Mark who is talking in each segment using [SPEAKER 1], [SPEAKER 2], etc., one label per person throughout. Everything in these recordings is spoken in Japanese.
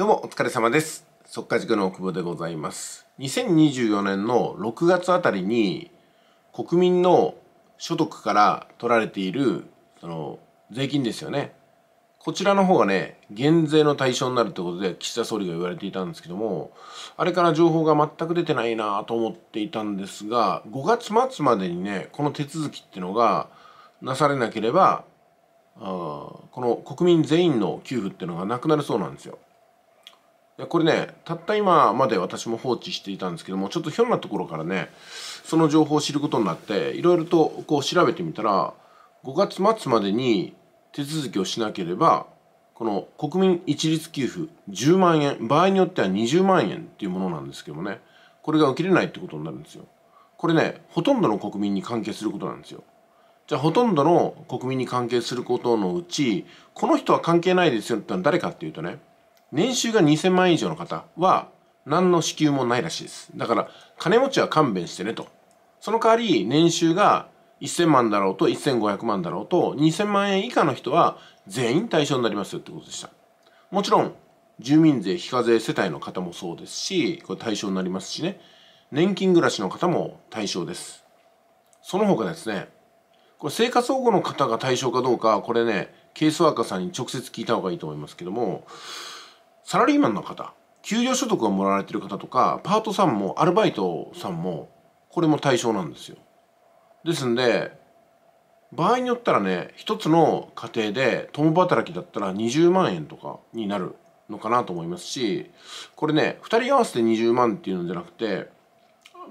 [SPEAKER 1] どうもお疲れ様です。速稼塾の久保でございます。2024年の6月あたりに国民の所得から取られているその税金ですよね。こちらの方がね、減税の対象になるってことで、岸田総理が言われていたんですけども、あれから情報が全く出てないなと思っていたんですが、5月末までにね、この手続きっていうのがなされなければ、あこの国民全員の給付っていうのがなくなるそうなんですよ。これねたった今まで私も放置していたんですけどもちょっとひょんなところからねその情報を知ることになっていろいろとこう調べてみたら5月末までに手続きをしなければこの国民一律給付10万円場合によっては20万円っていうものなんですけどもねこれが受けれないってことになるんですよこれねほとんどの国民に関係することなんですよじゃあほとんどの国民に関係することのうちこの人は関係ないですよってのは誰かっていうとね年収が2000万円以上の方は何の支給もないらしいです。だから金持ちは勘弁してねと。その代わり年収が1000万だろうと1500万だろうと2000万円以下の人は全員対象になりますよってことでした。もちろん住民税非課税世帯の方もそうですし、これ対象になりますしね。年金暮らしの方も対象です。その他ですね、これ生活保護の方が対象かどうか、これね、ケースワーカーさんに直接聞いた方がいいと思いますけども、サラリーマンの方給与所得がもらわれてる方とかパートさんもアルバイトさんもこれも対象なんですよ。ですんで場合によったらね一つの家庭で共働きだったら20万円とかになるのかなと思いますしこれね2人合わせて20万っていうのじゃなくて、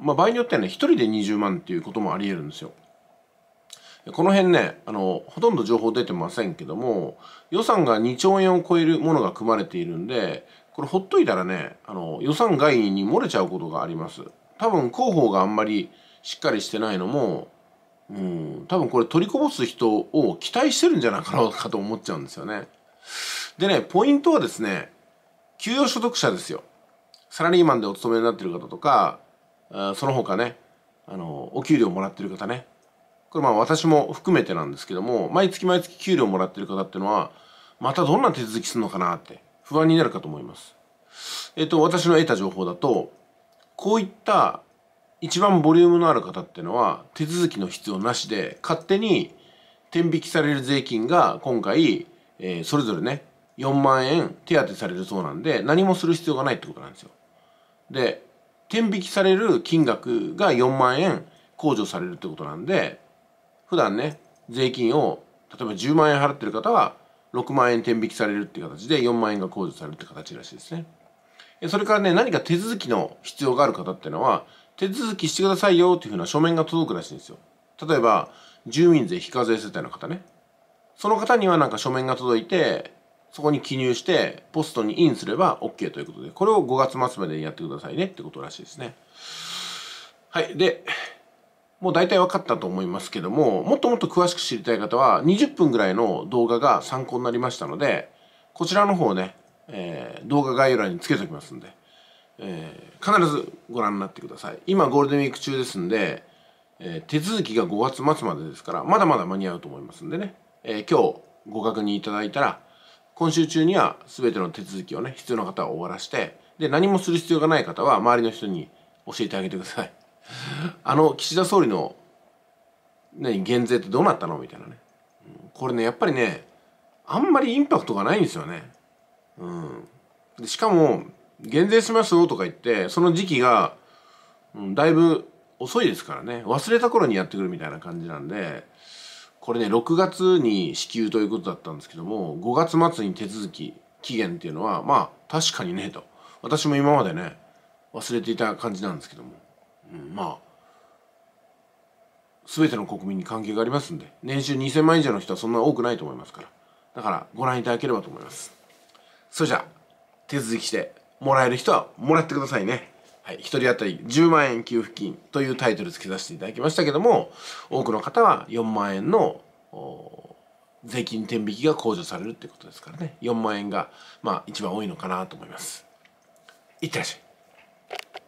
[SPEAKER 1] まあ、場合によってはね1人で20万っていうこともありえるんですよ。この辺ねあのほとんど情報出てませんけども予算が2兆円を超えるものが組まれているんでこれほっといたらねあの予算外に漏れちゃうことがあります多分広報があんまりしっかりしてないのもうん多分これ取りこぼす人を期待してるんじゃないかなかと思っちゃうんですよねでねポイントはですね給与所得者ですよサラリーマンでお勤めになってる方とかその他ねあのお給料もらってる方ねこれまあ私も含めてなんですけども、毎月毎月給料もらってる方っていうのは、またどんな手続きするのかなって不安になるかと思います。えっと、私の得た情報だと、こういった一番ボリュームのある方っていうのは、手続きの必要なしで、勝手に転引きされる税金が今回、えー、それぞれね、4万円手当されるそうなんで、何もする必要がないってことなんですよ。で、転引きされる金額が4万円控除されるってことなんで、普段ね税金を例えば10万円払ってる方は6万円転引きされるっていう形で4万円が控除されるって形らしいですねそれからね何か手続きの必要がある方っていうのは手続きしてくださいよっていうふうな書面が届くらしいんですよ例えば住民税非課税世帯の方ねその方にはなんか書面が届いてそこに記入してポストにインすれば OK ということでこれを5月末までにやってくださいねってことらしいですねはいでもう大体分かったと思いますけども、もっともっと詳しく知りたい方は、20分ぐらいの動画が参考になりましたので、こちらの方ね、えー、動画概要欄につけておきますんで、えー、必ずご覧になってください。今ゴールデンウィーク中ですんで、えー、手続きが5月末までですから、まだまだ間に合うと思いますんでね、え今日ご確認いただいたら、今週中には全ての手続きをね、必要な方は終わらして、で、何もする必要がない方は周りの人に教えてあげてください。あの岸田総理の、ね、減税ってどうなったのみたいなねこれねやっぱりねあんまりインパクトがないんですよね。うん、でしかも減税しますよとか言ってその時期が、うん、だいぶ遅いですからね忘れた頃にやってくるみたいな感じなんでこれね6月に支給ということだったんですけども5月末に手続き期限っていうのはまあ確かにねと私も今までね忘れていた感じなんですけどもまあ全ての国民に関係がありますんで年収2000万以上の人はそんな多くないと思いますからだからご覧いただければと思いますそれじゃあ手続きしてもらえる人はもらってくださいねはい、1人当たり10万円給付金というタイトル付けさせていただきましたけども多くの方は4万円の税金天引きが控除されるってことですからね4万円がまあ一番多いのかなと思いますいってらっしゃい